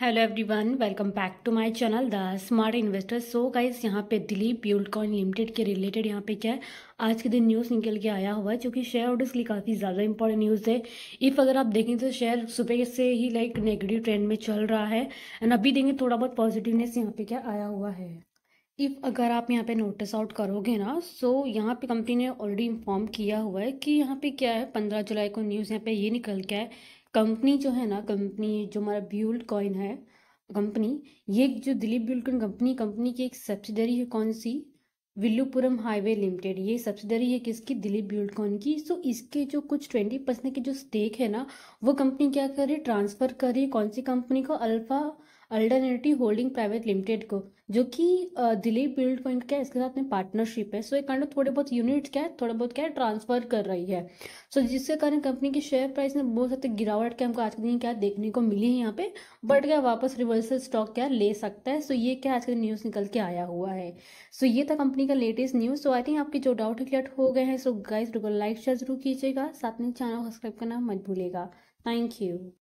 hello everyone welcome back to my channel the smart investor so guys यहाँ पे Dilip Buildcon limited के related यहाँ पे क्या है आज के दिन न्यूज़ निकल के आया हुआ है क्योंकि शेयर होल्डर्स के लिए काफ़ी ज़्यादा इंपॉर्टेंट न्यूज़ है इफ़ अगर आप देखें तो शेयर सुबह से ही लाइक नेगेटिव ट्रेंड में चल रहा है एंड अभी देखें थोड़ा बहुत पॉजिटिवनेस यहाँ पर क्या आया हुआ है इफ़ अगर आप यहाँ पे नोटिस आउट करोगे ना सो यहाँ पे कंपनी ने ऑलरेडी इन्फॉर्म किया हुआ है कि यहाँ पे क्या है पंद्रह जुलाई को न्यूज़ यहाँ पे ये निकल के है कंपनी जो है ना कंपनी जो हमारा ब्यूल्ड कॉइन है कंपनी ये जो Dilip Buildcon company company की एक सब्सिडरी है कौन सी विल्लुपुरम हाईवे लिमिटेड ये सब्सिडरी है किसकी दिलीप कॉइन की सो इसके जो कुछ ट्वेंटी परसेंट की जो स्टेक है ना वो कंपनी क्या करे ट्रांसफर करे कौन सी कंपनी को Alpha alternative holding private limited को जो कि दिलीप बिल्ड पॉइंट क्या इसके साथ में पार्टनरशिप है सो एक कारण थोड़े बहुत यूनिट क्या है थोड़ा बहुत क्या है ट्रांसफर कर रही है सो so, जिसके कारण कंपनी की शेयर प्राइस में बहुत ज़्यादा गिरावट क्या हमको आज के दिन क्या देखने को मिली है यहाँ पे बट क्या वापस रिवर्सल स्टॉक क्या ले सकता है सो so, ये क्या आज के न्यूज़ निकल के आया हुआ है सो so, ये था कंपनी का latest news so I think आपके जो डाउट क्लियर हो गए हैं सो गाइज लाइक शेयर जरूर कीजिएगा साथ में चैनल सब्सक्राइब करना मत भूलेगा थैंक यू